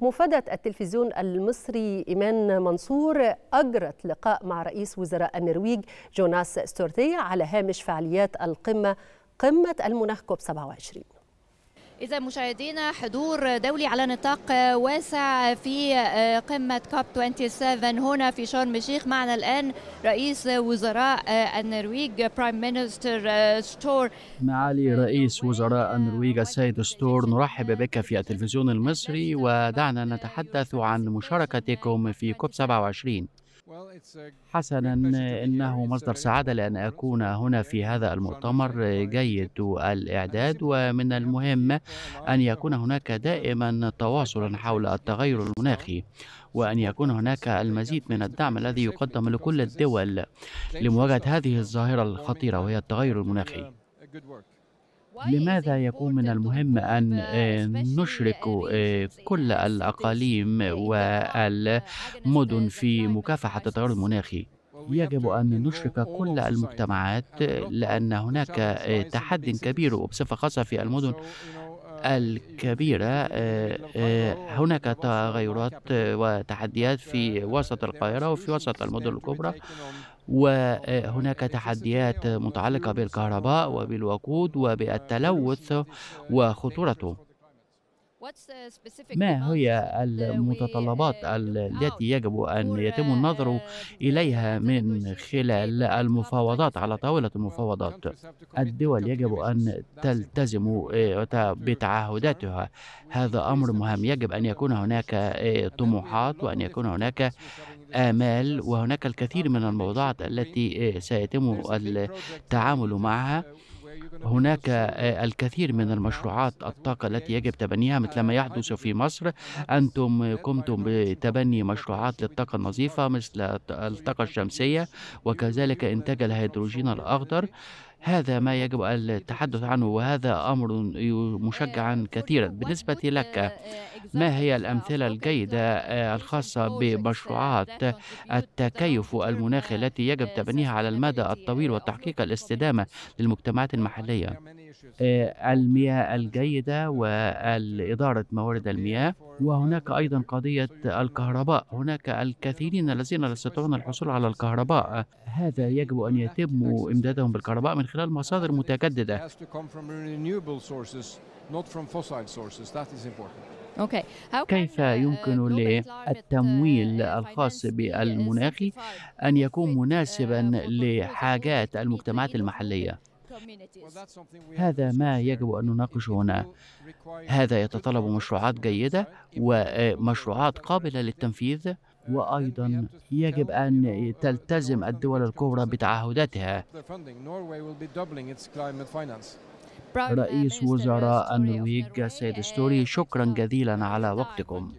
مفادة التلفزيون المصري إيمان منصور أجرت لقاء مع رئيس وزراء النرويج جوناس ستورتي على هامش فعاليات القمة قمة المناخ كوب 27 إذا مشاهدينا حضور دولي على نطاق واسع في آه، قمة كوب 27 هنا في شرم الشيخ معنا الآن رئيس وزراء آه، النرويج برايم مينستر ستور معالي رئيس وزراء النرويج السيد ستور نرحب بك في التلفزيون المصري ودعنا نتحدث عن مشاركتكم في كوب 27 حسنا انه مصدر سعاده لان اكون هنا في هذا المؤتمر جيد الاعداد ومن المهم ان يكون هناك دائما تواصلا حول التغير المناخي وأن يكون هناك المزيد من الدعم الذي يقدم لكل الدول لمواجهة هذه الظاهرة الخطيرة وهي التغير المناخي لماذا يكون من المهم أن آه، نشرك آه، كل الأقاليم والمدن في مكافحة التغير المناخي؟ يجب أن نشرك كل المجتمعات لأن هناك آه، تحد كبير وبصفة خاصة في المدن الكبيرة آه، آه، هناك تغيرات وتحديات في وسط القاهرة وفي وسط المدن الكبرى وهناك تحديات متعلقة بالكهرباء وبالوقود وبالتلوث وخطورته ما هي المتطلبات uh, التي يجب أن uh, يتم النظر إليها من خلال المفاوضات على طاولة المفاوضات الدول يجب أن تلتزم آه، بتعهداتها هذا أمر مهم يجب أن يكون هناك آه، طموحات وأن يكون هناك آمال وهناك الكثير من الموضوعات التي آه، سيتم التعامل معها uh, هناك آه، الكثير من المشروعات الطاقة التي يجب تبنيها مثل ما يحدث في مصر أنتم قمتم بتبني مشروعات للطاقة النظيفة مثل الطاقة الشمسية وكذلك إنتاج الهيدروجين الأخضر هذا ما يجب التحدث عنه وهذا أمر مشجعا آه، كثيرا بالنسبة لك آه، ما هي الأمثلة الجيدة آه، الخاصة بمشروعات التكيف المناخي التي يجب تبنيها على المدى الطويل وتحقيق الاستدامة للمجتمعات المحلية؟ آه، المياه الجيدة وإدارة موارد المياه وهناك أيضا قضية الكهرباء هناك الكثيرين الذين لا يستطيعون الحصول على الكهرباء هذا يجب أن يتم إمدادهم بالكهرباء من خلال مصادر متجددة كيف uh, يمكن للتمويل uh, الخاص بالمناخ أن يكون uh, مناسبا لحاجات المجتمعات المحلية؟ هذا ما يجب أن نناقشه هنا هذا يتطلب مشروعات جيدة ومشروعات قابلة للتنفيذ وأيضا يجب أن تلتزم الدول الكبرى بتعهداتها رئيس وزراء النرويج السيد ستوري شكرا جزيلا على وقتكم